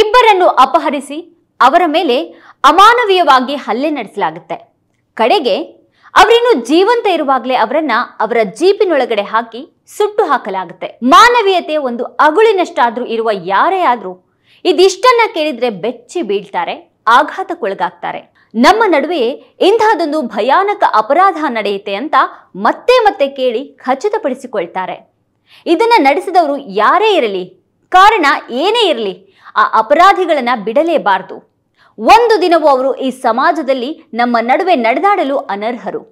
ಇಬ್ಬರನ್ನು ಅಪಹರಿಸಿ ಅವರ ಮೇಲೆ ಅಮಾನವೀಯವಾಗಿ ಹಲ್ಲೆ ನಡೆಸಲಾಗುತ್ತೆ ಕಡೆಗೆ ಅವರಿನ್ನು ಜೀವಂತ ಇರುವಾಗಲೇ ಅವರನ್ನ ಅವರ ಜೀಪಿನೊಳಗಡೆ ಹಾಕಿ ಸುಟ್ಟು ಹಾಕಲಾಗುತ್ತೆ ಮಾನವೀಯತೆ ಒಂದು ಅಗುಳಿನಷ್ಟಾದ್ರೂ ಇರುವ ಯಾರೇ ಆದ್ರೂ ಇದಿಷ್ಟನ್ನ ಕೇಳಿದ್ರೆ ಬೆಚ್ಚಿ ಬೀಳ್ತಾರೆ ಆಘಾತಕ್ಕೊಳಗಾಗ್ತಾರೆ ನಮ್ಮ ನಡುವೆ ಇಂತಹದೊಂದು ಭಯಾನಕ ಅಪರಾಧ ನಡೆಯುತ್ತೆ ಅಂತ ಮತ್ತೆ ಮತ್ತೆ ಕೇಳಿ ಖಚಿತಪಡಿಸಿಕೊಳ್ತಾರೆ ಇದನ್ನ ನಡೆಸಿದವರು ಯಾರೇ ಇರಲಿ ಕಾರಣ ಏನೇ ಇರಲಿ ಆ ಅಪರಾಧಿಗಳನ್ನ ಬಿಡಲೇಬಾರದು ಒಂದು ದಿನವೂ ಅವರು ಈ ಸಮಾಜದಲ್ಲಿ ನಮ್ಮ ನಡುವೆ ನಡೆದಾಡಲು ಅನರ್ಹರು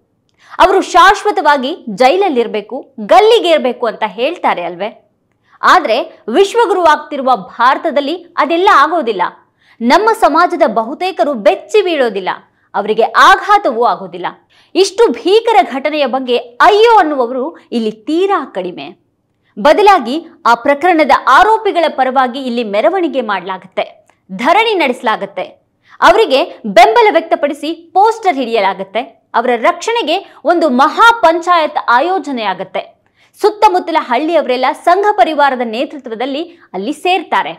ಅವರು ಶಾಶ್ವತವಾಗಿ ಜೈಲಲ್ಲಿರಬೇಕು ಗಲ್ಲಿಗೇರ್ಬೇಕು ಅಂತ ಹೇಳ್ತಾರೆ ಅಲ್ವೇ ಆದರೆ ವಿಶ್ವಗುರು ಭಾರತದಲ್ಲಿ ಅದೆಲ್ಲ ಆಗೋದಿಲ್ಲ ನಮ್ಮ ಸಮಾಜದ ಬಹುತೇಕರು ಬೆಚ್ಚಿ ಬೀಳೋದಿಲ್ಲ ಅವರಿಗೆ ಆಘಾತವೂ ಆಗೋದಿಲ್ಲ ಇಷ್ಟು ಭೀಕರ ಘಟನೆಯ ಬಗ್ಗೆ ಅಯ್ಯೋ ಅನ್ನುವವರು ಇಲ್ಲಿ ತೀರಾ ಕಡಿಮೆ ಬದಲಾಗಿ ಆ ಪ್ರಕರಣದ ಆರೋಪಿಗಳ ಪರವಾಗಿ ಇಲ್ಲಿ ಮೆರವಣಿಗೆ ಮಾಡಲಾಗುತ್ತೆ ಧರಣಿ ನಡೆಸಲಾಗುತ್ತೆ ಅವರಿಗೆ ಬೆಂಬಲ ವ್ಯಕ್ತಪಡಿಸಿ ಪೋಸ್ಟರ್ ಹಿಡಿಯಲಾಗುತ್ತೆ ಅವರ ರಕ್ಷಣೆಗೆ ಒಂದು ಮಹಾ ಪಂಚಾಯತ್ ಆಯೋಜನೆಯಾಗುತ್ತೆ ಸುತ್ತಮುತ್ತಲ ಹಳ್ಳಿಯವರೆಲ್ಲ ಸಂಘ ಪರಿವಾರದ ನೇತೃತ್ವದಲ್ಲಿ ಅಲ್ಲಿ ಸೇರ್ತಾರೆ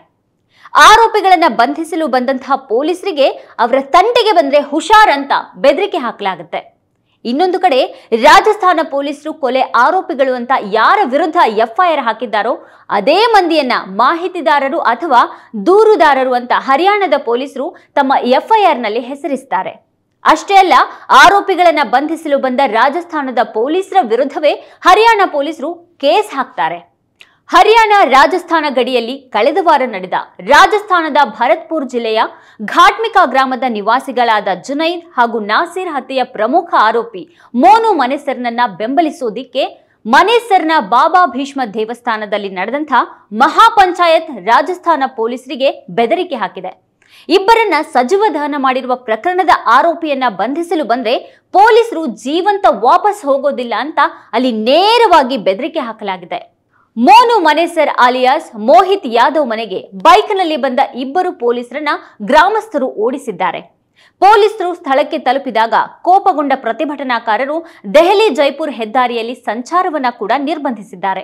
ಆರೋಪಿಗಳನ್ನ ಬಂಧಿಸಲು ಬಂದಂತಹ ಪೊಲೀಸರಿಗೆ ಅವರ ತಂಟೆಗೆ ಬಂದ್ರೆ ಹುಷಾರ್ ಅಂತ ಬೆದರಿಕೆ ಹಾಕಲಾಗುತ್ತೆ ಇನ್ನೊಂದು ಕಡೆ ರಾಜಸ್ಥಾನ ಪೊಲೀಸರು ಕೊಲೆ ಆರೋಪಿಗಳು ಅಂತ ಯಾರ ವಿರುದ್ಧ ಎಫ್ಐಆರ್ ಹಾಕಿದ್ದಾರೋ ಅದೇ ಮಂದಿಯನ್ನ ಮಾಹಿತಿದಾರರು ಅಥವಾ ದೂರುದಾರರು ಅಂತ ಹರಿಯಾಣದ ಪೊಲೀಸರು ತಮ್ಮ ಎಫ್ಐಆರ್ನಲ್ಲಿ ಹೆಸರಿಸ್ತಾರೆ ಅಷ್ಟೇ ಅಲ್ಲ ಆರೋಪಿಗಳನ್ನ ಬಂಧಿಸಲು ಬಂದ ರಾಜಸ್ಥಾನದ ಪೊಲೀಸರ ವಿರುದ್ಧವೇ ಹರಿಯಾಣ ಪೊಲೀಸರು ಕೇಸ್ ಹಾಕ್ತಾರೆ ಹರಿಯಾಣ ರಾಜಸ್ಥಾನ ಗಡಿಯಲ್ಲಿ ಕಳೆದ ವಾರ ನಡೆದ ರಾಜಸ್ಥಾನದ ಭರತ್ಪುರ್ ಜಿಲ್ಲೆಯ ಘಾಟ್ಮಿಕಾ ಗ್ರಾಮದ ನಿವಾಸಿಗಳಾದ ಜುನೈದ್ ಹಾಗೂ ನಾಸೀರ್ ಹತ್ಯೆಯ ಪ್ರಮುಖ ಆರೋಪಿ ಮೋನು ಮನೆಸರ್ನನ್ನ ಬೆಂಬಲಿಸೋದಿಕ್ಕೆ ಮನೇಸರ್ನ ಬಾಬಾ ಭೀಷ್ಮ ದೇವಸ್ಥಾನದಲ್ಲಿ ನಡೆದಂಥ ಮಹಾಪಂಚಾಯತ್ ರಾಜಸ್ಥಾನ ಪೊಲೀಸರಿಗೆ ಬೆದರಿಕೆ ಹಾಕಿದೆ ಇಬ್ಬರನ್ನ ಸಜೀವ ದಹನ ಮಾಡಿರುವ ಪ್ರಕರಣದ ಆರೋಪಿಯನ್ನ ಬಂಧಿಸಲು ಬಂದ್ರೆ ಪೊಲೀಸರು ಜೀವಂತ ವಾಪಸ್ ಹೋಗೋದಿಲ್ಲ ಅಂತ ಅಲ್ಲಿ ನೇರವಾಗಿ ಬೆದರಿಕೆ ಹಾಕಲಾಗಿದೆ ಮೋನು ಮನೇಸರ್ ಅಲಿಯಾಸ್ ಮೋಹಿತ್ ಯಾದವ್ ಮನೆಗೆ ಬೈಕ್ನಲ್ಲಿ ಬಂದ ಇಬ್ಬರು ಪೊಲೀಸರನ್ನ ಗ್ರಾಮಸ್ಥರು ಓಡಿಸಿದ್ದಾರೆ ಪೊಲೀಸರು ಸ್ಥಳಕ್ಕೆ ತಲುಪಿದಾಗ ಕೋಪಗೊಂಡ ಪ್ರತಿಭಟನಾಕಾರರು ದೆಹಲಿ ಜೈಪುರ್ ಹೆದ್ದಾರಿಯಲ್ಲಿ ಸಂಚಾರವನ್ನ ಕೂಡ ನಿರ್ಬಂಧಿಸಿದ್ದಾರೆ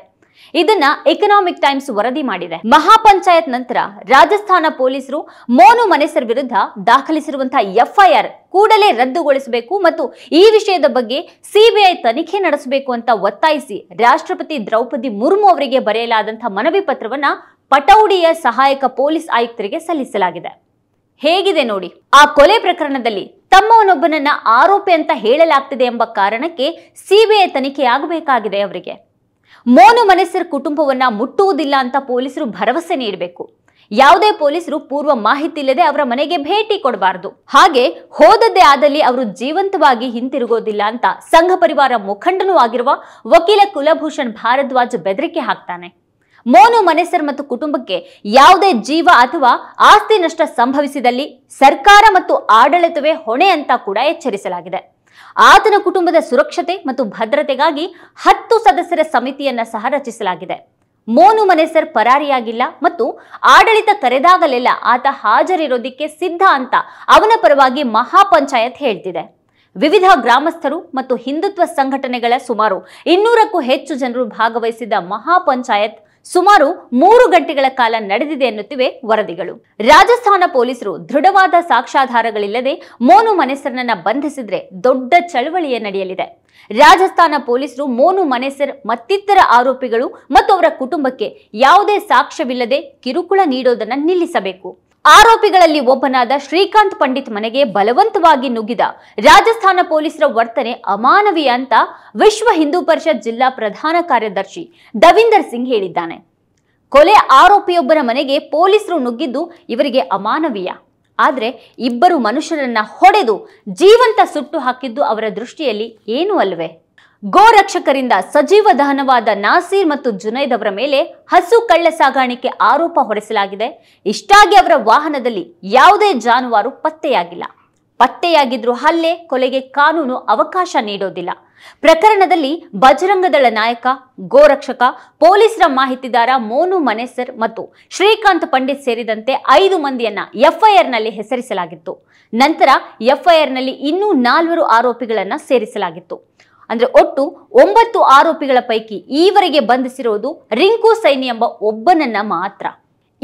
ಇದನ್ನ ಎಕನಾಮಿಕ್ ಟೈಮ್ಸ್ ವರದಿ ಮಾಡಿದೆ ಮಹಾಪಂಚಾಯತ್ ನಂತರ ರಾಜಸ್ಥಾನ ಪೊಲೀಸರು ಮೋನು ಮನೆಸರ್ ವಿರುದ್ಧ ದಾಖಲಿಸಿರುವಂತಹ ಎಫ್ಐಆರ್ ಕೂಡಲೇ ರದ್ದುಗೊಳಿಸಬೇಕು ಮತ್ತು ಈ ವಿಷಯದ ಬಗ್ಗೆ ಸಿಬಿಐ ತನಿಖೆ ನಡೆಸಬೇಕು ಅಂತ ಒತ್ತಾಯಿಸಿ ರಾಷ್ಟ್ರಪತಿ ದ್ರೌಪದಿ ಮುರ್ಮು ಅವರಿಗೆ ಬರೆಯಲಾದಂತಹ ಮನವಿ ಪತ್ರವನ್ನ ಪಟೌಡಿಯ ಸಹಾಯಕ ಪೊಲೀಸ್ ಆಯುಕ್ತರಿಗೆ ಸಲ್ಲಿಸಲಾಗಿದೆ ಹೇಗಿದೆ ನೋಡಿ ಆ ಕೊಲೆ ಪ್ರಕರಣದಲ್ಲಿ ತಮ್ಮವನೊಬ್ಬನನ್ನ ಆರೋಪಿ ಅಂತ ಹೇಳಲಾಗ್ತಿದೆ ಎಂಬ ಕಾರಣಕ್ಕೆ ಸಿಬಿಐ ತನಿಖೆಯಾಗಬೇಕಾಗಿದೆ ಅವರಿಗೆ ಮೋನು ಮನಸ್ಸರ ಕುಟುಂಬವನ್ನ ಮುಟ್ಟುವುದಿಲ್ಲ ಅಂತ ಪೊಲೀಸರು ಭರವಸೆ ನೀಡಬೇಕು ಯಾವುದೇ ಪೊಲೀಸರು ಪೂರ್ವ ಮಾಹಿತಿ ಇಲ್ಲದೆ ಅವರ ಮನೆಗೆ ಭೇಟಿ ಕೊಡಬಾರದು ಹಾಗೆ ಹೋದದ್ದೇ ಆದಲ್ಲಿ ಅವರು ಜೀವಂತವಾಗಿ ಹಿಂತಿರುಗೋದಿಲ್ಲ ಅಂತ ಸಂಘ ಪರಿವಾರ ಮುಖಂಡನೂ ಆಗಿರುವ ವಕೀಲ ಕುಲಭೂಷಣ್ ಭಾರದ್ವಾಜ್ ಬೆದರಿಕೆ ಹಾಕ್ತಾನೆ ಮೋನು ಮನೆಸರ್ ಮತ್ತು ಕುಟುಂಬಕ್ಕೆ ಯಾವುದೇ ಜೀವ ಅಥವಾ ಆಸ್ತಿ ನಷ್ಟ ಸಂಭವಿಸಿದಲ್ಲಿ ಸರ್ಕಾರ ಮತ್ತು ಆಡಳಿತವೇ ಹೊಣೆ ಅಂತ ಕೂಡ ಎಚ್ಚರಿಸಲಾಗಿದೆ ಆತನ ಕುಟುಂಬದ ಸುರಕ್ಷತೆ ಮತ್ತು ಭದ್ರತೆಗಾಗಿ ಹತ್ತು ಸದಸ್ಯರ ಸಮಿತಿಯನ್ನ ಸಹ ರಚಿಸಲಾಗಿದೆ ಮೋನು ಮನೆಸರ್ ಪರಾರಿಯಾಗಿಲ್ಲ ಮತ್ತು ಆಡಳಿತ ಕರೆದಾಗಲೆಲ್ಲ ಆತ ಹಾಜರಿರೋದಿಕ್ಕೆ ಸಿದ್ಧ ಅಂತ ಅವನ ಪರವಾಗಿ ಮಹಾಪಂಚಾಯತ್ ಹೇಳ್ತಿದೆ ವಿವಿಧ ಗ್ರಾಮಸ್ಥರು ಮತ್ತು ಹಿಂದುತ್ವ ಸಂಘಟನೆಗಳ ಸುಮಾರು ಇನ್ನೂರಕ್ಕೂ ಹೆಚ್ಚು ಜನರು ಭಾಗವಹಿಸಿದ ಮಹಾಪಂಚಾಯತ್ ಸುಮಾರು ಮೂರು ಗಂಟೆಗಳ ಕಾಲ ನಡೆದಿದೆ ಎನ್ನುತ್ತಿವೆ ವರದಿಗಳು ರಾಜಸ್ಥಾನ ಪೊಲೀಸರು ದೃಢವಾದ ಸಾಕ್ಷ್ಯಾಧಾರಗಳಿಲ್ಲದೆ ಮೋನು ಮನೆಸರ್ನನ್ನ ಬಂಧಿಸಿದ್ರೆ ದೊಡ್ಡ ಚಳವಳಿಯೇ ನಡೆಯಲಿದೆ ರಾಜಸ್ಥಾನ ಪೊಲೀಸರು ಮೋನು ಮನೆಸರ್ ಮತ್ತಿತರ ಆರೋಪಿಗಳು ಮತ್ತು ಅವರ ಕುಟುಂಬಕ್ಕೆ ಯಾವುದೇ ಸಾಕ್ಷ್ಯವಿಲ್ಲದೆ ಕಿರುಕುಳ ನೀಡೋದನ್ನ ನಿಲ್ಲಿಸಬೇಕು ಆರೋಪಿಗಳಲ್ಲಿ ಒಬ್ಬನಾದ ಶ್ರೀಕಾಂತ್ ಪಂಡಿತ್ ಮನೆಗೆ ಬಲವಂತವಾಗಿ ನುಗ್ಗಿದ ರಾಜಸ್ಥಾನ ಪೊಲೀಸರ ವರ್ತನೆ ಅಮಾನವೀಯ ಅಂತ ವಿಶ್ವ ಹಿಂದೂ ಪರಿಷತ್ ಜಿಲ್ಲಾ ಪ್ರಧಾನ ಕಾರ್ಯದರ್ಶಿ ದವಿಂದರ್ ಸಿಂಗ್ ಹೇಳಿದ್ದಾನೆ ಕೊಲೆ ಆರೋಪಿಯೊಬ್ಬರ ಮನೆಗೆ ಪೊಲೀಸರು ನುಗ್ಗಿದ್ದು ಇವರಿಗೆ ಅಮಾನವೀಯ ಆದರೆ ಇಬ್ಬರು ಮನುಷ್ಯರನ್ನ ಹೊಡೆದು ಜೀವಂತ ಸುಟ್ಟು ಹಾಕಿದ್ದು ಅವರ ದೃಷ್ಟಿಯಲ್ಲಿ ಏನೂ ಅಲ್ವೇ ಗೋರಕ್ಷಕರಿಂದ ಸಜೀವ ದಹನವಾದ ನಾಸೀರ್ ಮತ್ತು ಜುನೈದ್ ಅವರ ಮೇಲೆ ಹಸು ಕಳ್ಳ ಸಾಗಾಣಿಕೆ ಆರೋಪ ಹೊರಿಸಲಾಗಿದೆ ಇಷ್ಟಾಗಿ ಅವರ ವಾಹನದಲ್ಲಿ ಯಾವುದೇ ಜಾನುವಾರು ಪತ್ತೆಯಾಗಿಲ್ಲ ಪತ್ತೆಯಾಗಿದ್ರೂ ಹಲ್ಲೆ ಕೊಲೆಗೆ ಕಾನೂನು ಅವಕಾಶ ನೀಡೋದಿಲ್ಲ ಪ್ರಕರಣದಲ್ಲಿ ಬಜರಂಗದಳ ನಾಯಕ ಗೋರಕ್ಷಕ ಪೊಲೀಸರ ಮಾಹಿತಿದಾರ ಮೋನು ಮನೇಸರ್ ಮತ್ತು ಶ್ರೀಕಾಂತ್ ಪಂಡಿತ್ ಸೇರಿದಂತೆ ಐದು ಮಂದಿಯನ್ನ ಎಫ್ಐಆರ್ನಲ್ಲಿ ಹೆಸರಿಸಲಾಗಿತ್ತು ನಂತರ ಎಫ್ಐಆರ್ನಲ್ಲಿ ಇನ್ನೂ ನಾಲ್ವರು ಆರೋಪಿಗಳನ್ನ ಸೇರಿಸಲಾಗಿತ್ತು ಅಂದ್ರೆ ಒಟ್ಟು ಒಂಬತ್ತು ಆರೋಪಿಗಳ ಪೈಕಿ ಈವರೆಗೆ ಬಂಧಿಸಿರುವುದು ರಿಂಕು ಸೈನಿ ಎಂಬ ಒಬ್ಬನನ್ನ ಮಾತ್ರ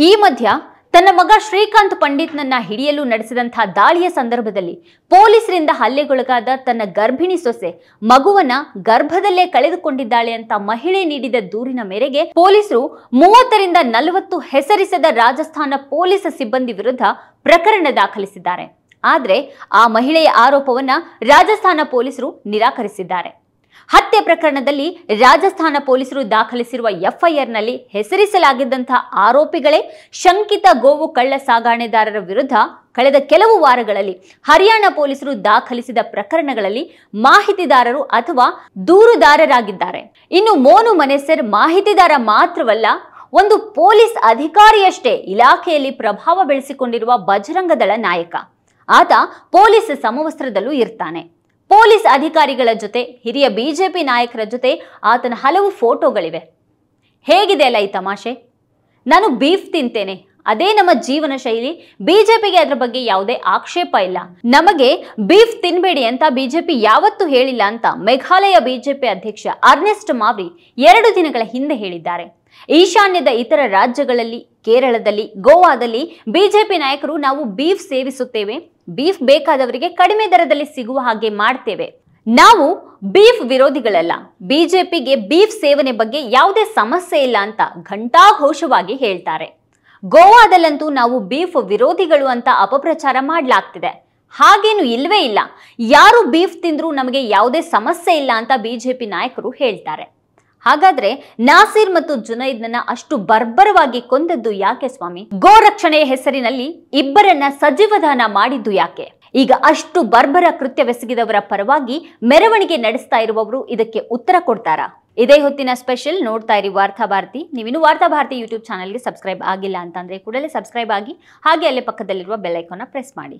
ಈ ಮಧ್ಯ ತನ್ನ ಮಗ ಶ್ರೀಕಾಂತ್ ಪಂಡಿತ್ನನ್ನ ಹಿಡಿಯಲು ನಡೆಸಿದಂತಹ ದಾಳಿಯ ಸಂದರ್ಭದಲ್ಲಿ ಪೊಲೀಸರಿಂದ ಹಲ್ಲೆಗೊಳಗಾದ ತನ್ನ ಗರ್ಭಿಣಿ ಸೊಸೆ ಮಗುವನ್ನ ಗರ್ಭದಲ್ಲೇ ಕಳೆದುಕೊಂಡಿದ್ದಾಳೆ ಅಂತ ಮಹಿಳೆ ನೀಡಿದ ದೂರಿನ ಮೇರೆಗೆ ಪೊಲೀಸರು ಮೂವತ್ತರಿಂದ ನಲವತ್ತು ಹೆಸರಿಸದ ರಾಜಸ್ಥಾನ ಪೊಲೀಸ್ ಸಿಬ್ಬಂದಿ ವಿರುದ್ಧ ಪ್ರಕರಣ ದಾಖಲಿಸಿದ್ದಾರೆ ಆದರೆ ಆ ಮಹಿಳೆಯ ಆರೋಪವನ್ನ ರಾಜಸ್ಥಾನ ಪೊಲೀಸರು ನಿರಾಕರಿಸಿದ್ದಾರೆ ಹತ್ಯೆ ಪ್ರಕರಣದಲ್ಲಿ ರಾಜಸ್ಥಾನ ಪೊಲೀಸರು ದಾಖಲಿಸಿರುವ ಎಫ್ಐಆರ್ನಲ್ಲಿ ಹೆಸರಿಸಲಾಗಿದ್ದಂಥ ಆರೋಪಿಗಳೇ ಶಂಕಿತ ಗೋವು ಕಳ್ಳ ಸಾಗಾಣೆದಾರರ ವಿರುದ್ಧ ಕಳೆದ ಕೆಲವು ವಾರಗಳಲ್ಲಿ ಹರಿಯಾಣ ಪೊಲೀಸರು ದಾಖಲಿಸಿದ ಪ್ರಕರಣಗಳಲ್ಲಿ ಮಾಹಿತಿದಾರರು ಅಥವಾ ದೂರುದಾರರಾಗಿದ್ದಾರೆ ಇನ್ನು ಮೋನು ಮನೆಸರ್ ಮಾಹಿತಿದಾರ ಮಾತ್ರವಲ್ಲ ಒಂದು ಪೊಲೀಸ್ ಅಧಿಕಾರಿಯಷ್ಟೇ ಇಲಾಖೆಯಲ್ಲಿ ಪ್ರಭಾವ ಬೆಳೆಸಿಕೊಂಡಿರುವ ಬಜರಂಗದಳ ನಾಯಕ ಆತ ಪೊಲೀಸ್ ಸಮವಸ್ತ್ರದಲ್ಲೂ ಇರ್ತಾನೆ ಪೊಲೀಸ್ ಅಧಿಕಾರಿಗಳ ಜೊತೆ ಹಿರಿಯ ಬಿಜೆಪಿ ನಾಯಕರ ಜೊತೆ ಆತನ ಹಲವು ಫೋಟೋಗಳಿವೆ ಹೇಗಿದೆ ಅಲ್ಲ ಈ ತಮಾಷೆ ನಾನು ಬೀಫ್ ತಿಂತೇನೆ ಅದೇ ನಮ್ಮ ಜೀವನ ಶೈಲಿ ಬಿಜೆಪಿಗೆ ಅದರ ಬಗ್ಗೆ ಯಾವುದೇ ಆಕ್ಷೇಪ ಇಲ್ಲ ನಮಗೆ ಬೀಫ್ ತಿನ್ಬೇಡಿ ಅಂತ ಬಿಜೆಪಿ ಯಾವತ್ತೂ ಹೇಳಿಲ್ಲ ಅಂತ ಮೇಘಾಲಯ ಬಿಜೆಪಿ ಅಧ್ಯಕ್ಷ ಅರ್ನೆಸ್ಟ್ ಮಾವಿ ಎರಡು ದಿನಗಳ ಹಿಂದೆ ಹೇಳಿದ್ದಾರೆ ಈಶಾನ್ಯದ ಇತರ ರಾಜ್ಯಗಳಲ್ಲಿ ಕೇರಳದಲ್ಲಿ ಗೋವಾದಲ್ಲಿ ಬಿಜೆಪಿ ನಾಯಕರು ನಾವು ಬೀಫ್ ಸೇವಿಸುತ್ತೇವೆ ಬೀಫ್ ಬೇಕಾದವರಿಗೆ ಕಡಿಮೆ ದರದಲ್ಲಿ ಸಿಗುವ ಹಾಗೆ ಮಾಡ್ತೇವೆ ನಾವು ಬೀಫ್ ವಿರೋಧಿಗಳಲ್ಲ ಬಿಜೆಪಿಗೆ ಬೀಫ್ ಸೇವನೆ ಬಗ್ಗೆ ಯಾವುದೇ ಸಮಸ್ಯೆ ಇಲ್ಲ ಅಂತ ಘಂಟಾಘೋಷವಾಗಿ ಹೇಳ್ತಾರೆ ಗೋವಾದಲ್ಲಂತೂ ನಾವು ಬೀಫ್ ವಿರೋಧಿಗಳು ಅಂತ ಅಪಪ್ರಚಾರ ಮಾಡಲಾಗ್ತಿದೆ ಹಾಗೇನು ಇಲ್ವೇ ಇಲ್ಲ ಯಾರು ಬೀಫ್ ತಿಂದರೂ ನಮಗೆ ಯಾವುದೇ ಸಮಸ್ಯೆ ಇಲ್ಲ ಅಂತ ಬಿಜೆಪಿ ನಾಯಕರು ಹೇಳ್ತಾರೆ ಹಾಗಾದ್ರೆ ನಾಸೀರ್ ಮತ್ತು ನ ಅಷ್ಟು ಬರ್ಬರವಾಗಿ ಕೊಂದದ್ದು ಯಾಕೆ ಸ್ವಾಮಿ ಗೋರಕ್ಷಣೆಯ ಹೆಸರಿನಲ್ಲಿ ಇಬ್ಬರನ್ನ ಸಜೀವಧಾನ ಮಾಡಿದ್ದು ಯಾಕೆ ಈಗ ಅಷ್ಟು ಬರ್ಬರ ಕೃತ್ಯವೆಸಗಿದವರ ಪರವಾಗಿ ಮೆರವಣಿಗೆ ನಡೆಸ್ತಾ ಇರುವವರು ಇದಕ್ಕೆ ಉತ್ತರ ಕೊಡ್ತಾರಾ ಇದೇ ಹೊತ್ತಿನ ಸ್ಪೆಷಲ್ ನೋಡ್ತಾ ಇರಿ ವಾರ್ತಾ ಭಾರತಿ ನೀವಿನ್ನು ವಾರ್ತಾ ಭಾರತಿ ಯೂಟ್ಯೂಬ್ ಚಾನಲ್ಗೆ ಸಬ್ಸ್ಕ್ರೈಬ್ ಆಗಿಲ್ಲ ಅಂತಂದ್ರೆ ಕೂಡಲೇ ಸಬ್ಸ್ಕ್ರೈಬ್ ಆಗಿ ಹಾಗೆ ಅಲ್ಲೇ ಪಕ್ಕದಲ್ಲಿರುವ ಬೆಲ್ಲೈಕಾನ್ನ ಪ್ರೆಸ್ ಮಾಡಿ